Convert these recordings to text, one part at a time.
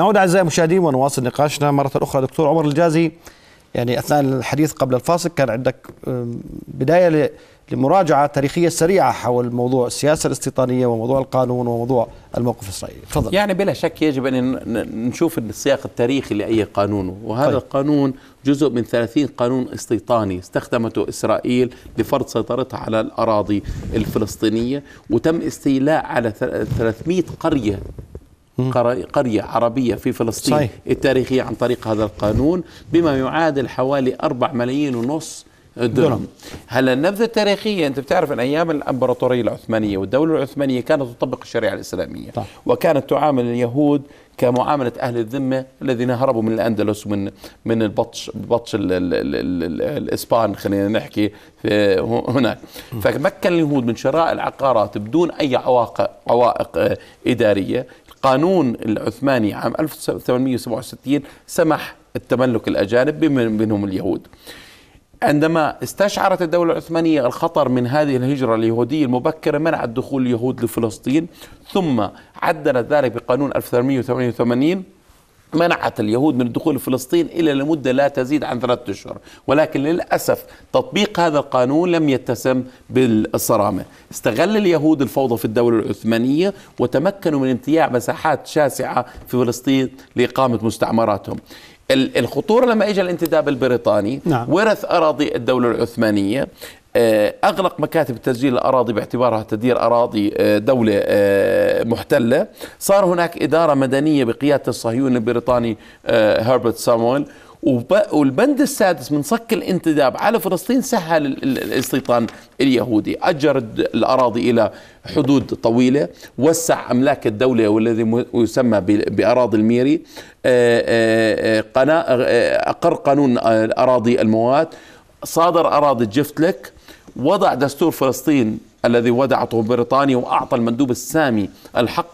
نعود اعزائي المشاهدين ونواصل نقاشنا مره اخرى دكتور عمر الجازي يعني اثناء الحديث قبل الفاصل كان عندك بدايه لمراجعه تاريخيه سريعه حول موضوع السياسه الاستيطانيه وموضوع القانون وموضوع الموقف الاسرائيلي، تفضل. يعني بلا شك يجب ان نشوف السياق التاريخي لاي قانون، وهذا طيب. القانون جزء من 30 قانون استيطاني استخدمته اسرائيل لفرض سيطرتها على الاراضي الفلسطينيه، وتم استيلاء على 300 قريه قرية عربية في فلسطين صحيح. التاريخية عن طريق هذا القانون بما يعادل حوالي 4 ملايين ونص درهم هلا النبذة التاريخية أنت بتعرف أن أيام الأمبراطورية العثمانية والدولة العثمانية كانت تطبق الشريعة الإسلامية طيب. وكانت تعامل اليهود كمعاملة أهل الذمة الذين هربوا من الأندلس ومن من البطش بطش الـ الـ الـ الـ الإسبان خلينا نحكي هناك فمكن اليهود من شراء العقارات بدون أي عوائق, عوائق آه، إدارية قانون العثماني عام 1867 سمح التملك الأجانب منهم اليهود عندما استشعرت الدولة العثمانية الخطر من هذه الهجرة اليهودية المبكرة منعت دخول اليهود لفلسطين ثم عدلت ذلك بقانون 1888 منعت اليهود من الدخول لفلسطين إلى لمدة لا تزيد عن ثلاثة أشهر ولكن للأسف تطبيق هذا القانون لم يتسم بالصرامة استغل اليهود الفوضى في الدولة العثمانية وتمكنوا من امتياع مساحات شاسعة في فلسطين لإقامة مستعمراتهم الخطوره لما اجى الانتداب البريطاني نعم. ورث اراضي الدوله العثمانيه آه، أغلق مكاتب تسجيل الأراضي باعتبارها تدير أراضي آه، دولة آه، محتلة صار هناك إدارة مدنية بقيادة الصهيوني البريطاني هربرت سامويل والبند السادس من صك الانتداب على فلسطين سهل الاستيطان اليهودي أجر الأراضي إلى حدود طويلة وسع أملاك الدولة والذي يسمى بأراضي الميري أقر قانون أراضي المواد صادر أراضي جفتلك وضع دستور فلسطين الذي وضعته بريطانيا واعطى المندوب السامي الحق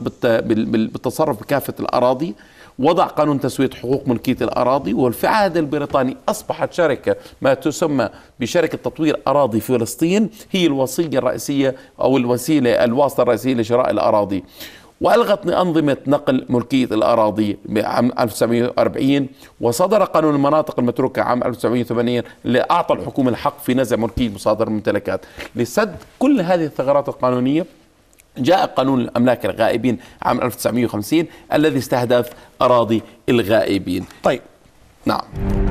بالتصرف بكافه الاراضي وضع قانون تسويه حقوق ملكيه الاراضي والفعاد البريطاني اصبحت شركه ما تسمى بشركه تطوير اراضي فلسطين هي الوصيه الرئيسيه او الوسيله الواسطه الرئيسيه لشراء الاراضي وألغت أنظمة نقل ملكية الأراضي عام 1940 وصدر قانون المناطق المتروكة عام 1980 اللي أعطى الحكومة الحق في نزع ملكية مصادر الممتلكات لسد كل هذه الثغرات القانونية جاء قانون الأملاك الغائبين عام 1950 الذي استهدف أراضي الغائبين طيب نعم